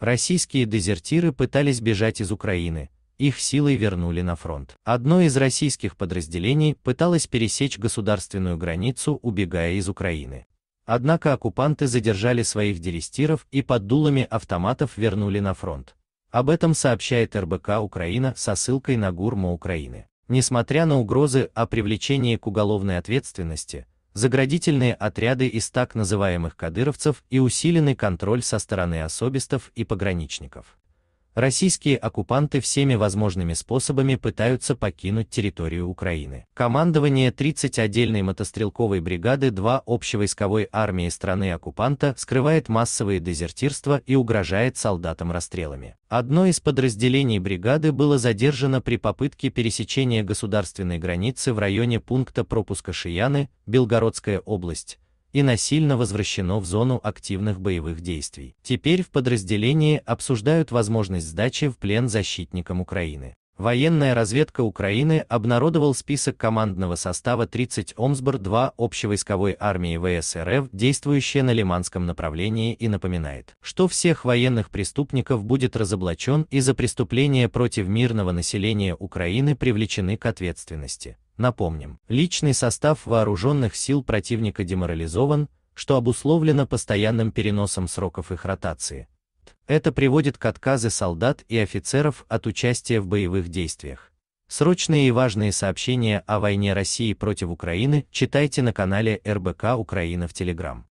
Российские дезертиры пытались бежать из Украины, их силой вернули на фронт. Одно из российских подразделений пыталось пересечь государственную границу, убегая из Украины. Однако оккупанты задержали своих дерестиров и под дулами автоматов вернули на фронт. Об этом сообщает РБК Украина со ссылкой на ГУРМО Украины. Несмотря на угрозы о привлечении к уголовной ответственности, заградительные отряды из так называемых кадыровцев и усиленный контроль со стороны особистов и пограничников. Российские оккупанты всеми возможными способами пытаются покинуть территорию Украины. Командование 30 отдельной мотострелковой бригады 2 общевойсковой армии страны-оккупанта скрывает массовые дезертирства и угрожает солдатам расстрелами. Одно из подразделений бригады было задержано при попытке пересечения государственной границы в районе пункта пропуска Шияны, Белгородская область, и насильно возвращено в зону активных боевых действий. Теперь в подразделении обсуждают возможность сдачи в плен защитникам Украины. Военная разведка Украины обнародовал список командного состава 30 Омсбор-2 общевойсковой армии ВСРФ, действующая на Лиманском направлении и напоминает, что всех военных преступников будет разоблачен и за преступления против мирного населения Украины привлечены к ответственности. Напомним, личный состав вооруженных сил противника деморализован, что обусловлено постоянным переносом сроков их ротации. Это приводит к отказы солдат и офицеров от участия в боевых действиях. Срочные и важные сообщения о войне России против Украины читайте на канале РБК Украина в Телеграм.